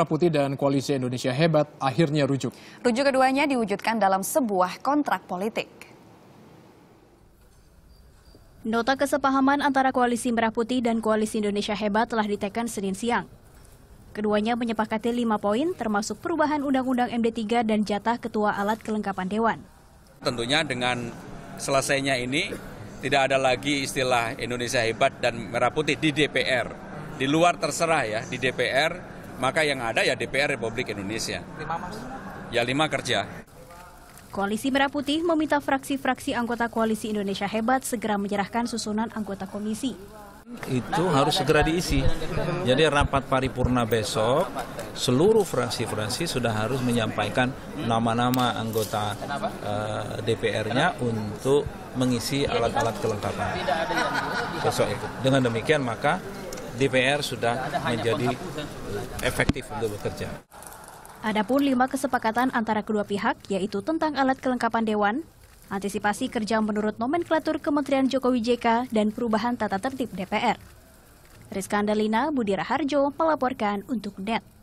Merah Putih dan Koalisi Indonesia Hebat akhirnya rujuk. Rujuk keduanya diwujudkan dalam sebuah kontrak politik. Nota kesepahaman antara Koalisi Merah Putih dan Koalisi Indonesia Hebat telah ditekan Senin siang. Keduanya menyepakati lima poin termasuk perubahan Undang-Undang MD3 dan jatah Ketua Alat Kelengkapan Dewan. Tentunya dengan selesainya ini tidak ada lagi istilah Indonesia Hebat dan Merah Putih di DPR. Di luar terserah ya, di DPR maka yang ada ya DPR Republik Indonesia. Ya lima kerja. Koalisi Merah Putih meminta fraksi-fraksi anggota Koalisi Indonesia Hebat segera menyerahkan susunan anggota komisi itu harus segera diisi. Jadi rapat paripurna besok seluruh fraksi-fraksi sudah harus menyampaikan nama-nama anggota uh, eh, DPR-nya untuk mengisi alat-alat kelengkapan besok itu. Dengan demikian maka DPR sudah menjadi efektif untuk bekerja. Adapun lima kesepakatan antara kedua pihak, yaitu tentang alat kelengkapan dewan, antisipasi kerja menurut nomenklatur Kementerian Jokowi JK, dan perubahan tata tertib DPR. Rizka Andalina, Budi Raharjo melaporkan untuk NET.